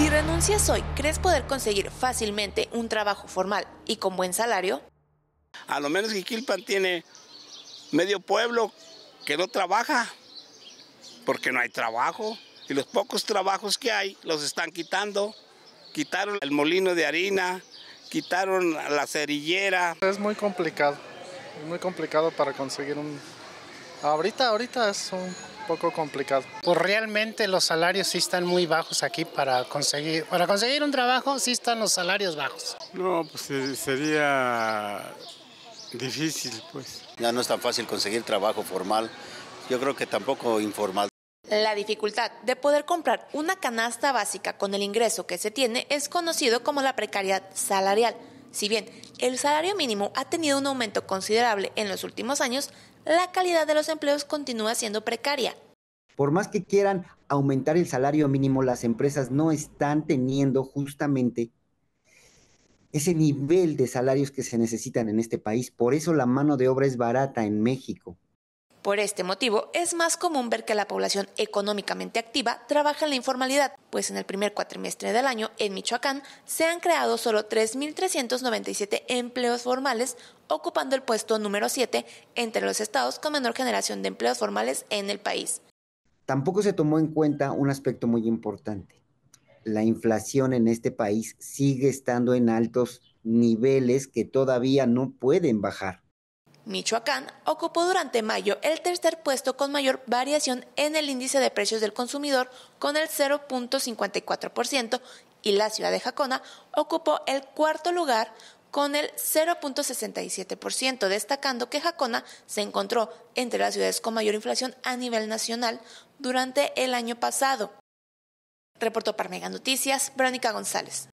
Si renuncias hoy, ¿crees poder conseguir fácilmente un trabajo formal y con buen salario? A lo menos Jiquilpan tiene medio pueblo que no trabaja, porque no hay trabajo. Y los pocos trabajos que hay los están quitando. Quitaron el molino de harina, quitaron la cerillera. Es muy complicado, es muy complicado para conseguir un, Ahorita, ahorita es un poco complicado. Pues realmente los salarios sí están muy bajos aquí para conseguir, para conseguir un trabajo sí están los salarios bajos. No, pues eh, sería difícil pues. Ya no es tan fácil conseguir trabajo formal, yo creo que tampoco informal. La dificultad de poder comprar una canasta básica con el ingreso que se tiene es conocido como la precariedad salarial si bien el salario mínimo ha tenido un aumento considerable en los últimos años, la calidad de los empleos continúa siendo precaria. Por más que quieran aumentar el salario mínimo, las empresas no están teniendo justamente ese nivel de salarios que se necesitan en este país. Por eso la mano de obra es barata en México. Por este motivo, es más común ver que la población económicamente activa trabaja en la informalidad, pues en el primer cuatrimestre del año en Michoacán se han creado solo 3.397 empleos formales, ocupando el puesto número 7 entre los estados con menor generación de empleos formales en el país. Tampoco se tomó en cuenta un aspecto muy importante. La inflación en este país sigue estando en altos niveles que todavía no pueden bajar. Michoacán ocupó durante mayo el tercer puesto con mayor variación en el índice de precios del consumidor con el 0.54% y la ciudad de Jacona ocupó el cuarto lugar con el 0.67%, destacando que Jacona se encontró entre las ciudades con mayor inflación a nivel nacional durante el año pasado. Reportó Parmega Noticias, Verónica González.